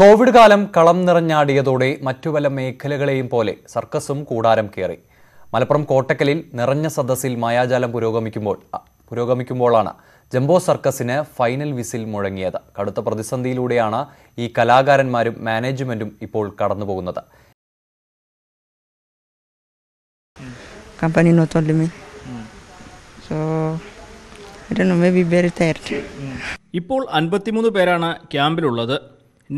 Covid കാലം കളം നിറഞ്ഞാടിയതോടെ മറ്റു പല മേഖലകളെയും പോലെ സർക്കസും കൂടാരം കയറി മലപ്പുറം കോട്ടക്കലിൽ നിറഞ്ഞ സദസ്സിൽ മായാജാലം പുരോഗമിക്കുമ്പോൾ പുരോഗമിക്കുമ്പോഴാണ് ജംബോ സർക്കസിന് ഫൈനൽ വിസിൽ മുഴങ്ങിയത് കടുത്ത പ്രതിസന്ധിയിലൂടെയാണ് ഈ കലാകാരന്മാരും മാനേജ്മെന്റും ഇപ്പോൾ കടന്നുപോകുന്നത് കമ്പനി ഇപ്പോൾ അൻപത്തിമൂന്ന് പേരാണ് ക്യാമ്പിലുള്ളത്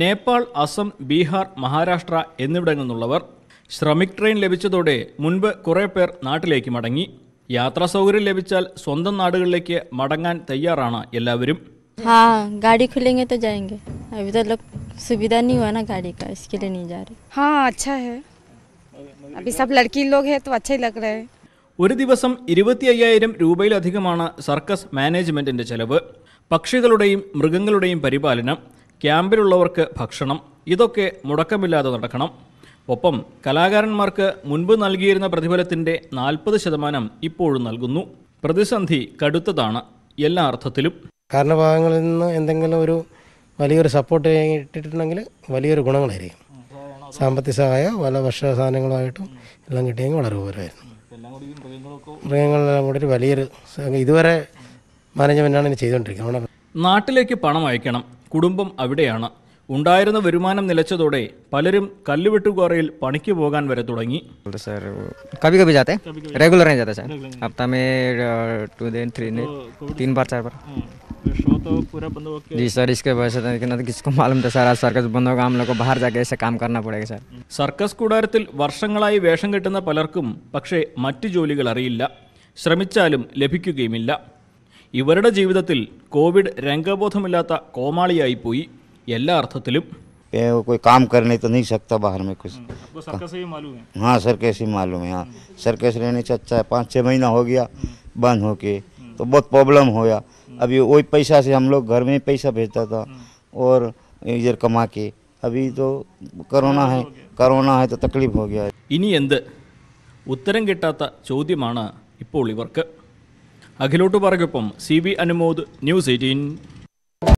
നേപ്പാൾ അസം ബീഹാർ മഹാരാഷ്ട്ര എന്നിവിടങ്ങളിൽ നിന്നുള്ളവർ ശ്രമിക് ട്രെയിൻ ലഭിച്ചതോടെ മുൻപ് കുറേ പേർ നാട്ടിലേക്ക് മടങ്ങി യാത്രാ സൗകര്യം ലഭിച്ചാൽ സ്വന്തം നാടുകളിലേക്ക് മടങ്ങാൻ തയ്യാറാണ് എല്ലാവരും अभी सुविधा नहीं हुआ ना गाड़ी का इसके लिए नहीं जा रहे अच्छा है अभी सब लड़की लोग हैं तो अच्छे लग रहे हैं ഒരു ദിവസം ഇരുപത്തി അയ്യായിരം രൂപയിലധികമാണ് സർക്കസ് മാനേജ്മെന്റിന്റെ ചെലവ് പക്ഷികളുടെയും മൃഗങ്ങളുടെയും പരിപാലനം ക്യാമ്പിലുള്ളവർക്ക് ഭക്ഷണം ഇതൊക്കെ മുടക്കമില്ലാതെ നടക്കണം ഒപ്പം കലാകാരന്മാർക്ക് മുൻപ് നൽകിയിരുന്ന പ്രതിഫലത്തിൻ്റെ നാൽപ്പത് ശതമാനം ഇപ്പോഴും നൽകുന്നു പ്രതിസന്ധി കടുത്തതാണ് എല്ലാ അർത്ഥത്തിലും കാരണഭാഗങ്ങളിൽ നിന്ന് എന്തെങ്കിലും ഒരു വലിയൊരു സപ്പോർട്ട് കിട്ടിയിട്ടുണ്ടെങ്കിൽ വലിയൊരു ഗുണങ്ങളായിരിക്കും സാമ്പത്തിക സഹായ പല ഭക്ഷണ സാധനങ്ങളുമായിട്ടും എല്ലാം കിട്ടിയെങ്കിൽ വളരെ ഉപകാരമായിരുന്നു മൃഗങ്ങളെല്ലാം കൂടി വലിയൊരു ഇതുവരെ മാനേജ്മെൻ്റാണ് ഇനി ചെയ്തുകൊണ്ടിരിക്കുന്നത് നാട്ടിലേക്ക് പണം അയക്കണം കുടുംബം അവിടെയാണ് ഉണ്ടായിരുന്ന വരുമാനം നിലച്ചതോടെ പലരും കല്ലുവെട്ടുകാറയിൽ പണിക്ക് പോകാൻ വരെ തുടങ്ങി സർ नहीं जाते सर हफ्ता में दिन तीन बार चार बार जी सर इसके वजह से लेकिन किसको मालूम बंद होगा हम लोग बाहर ऐसे काम करना पड़ेगा सर സർക്കസ് കൂടാരത്തിൽ വർഷങ്ങളായി വേഷം കെട്ടുന്ന പലർക്കും പക്ഷേ മറ്റു ജോലികൾ അറിയില്ല ശ്രമിച്ചാലും ലഭിക്കുകയുമില്ല ఈ వరడ జీవితతిల్ కోవిడ్ రంగబోధముల్లత కోమాళి అయిపోయి ఎల్ల అర్థతలిం కోయ్ కామ్ కర్నే తో నహీ సక్తా బహర్ మే కుచ్ బో సబ్క సే యె మాలూమే హా సర్ కైసీ మాలూమే హా సర్ కైస రేనే చచ్చా హై పాంచ్ 6 మహినా హో గయా బంద్ హోకే తో బహత్ ప్రాబ్లమ్ హోయా అబి ఓయ్ పైసా సే హమ్ లోగ్ గర్మ్ మే పైసా bhejta tha aur yez kama ke abhi to corona hai corona hai to takleef ho gaya ini end utaram ketata chody mana ipul ivarku അഖിലോട്ട് പറകൊപ്പം C B Anumod News eighteen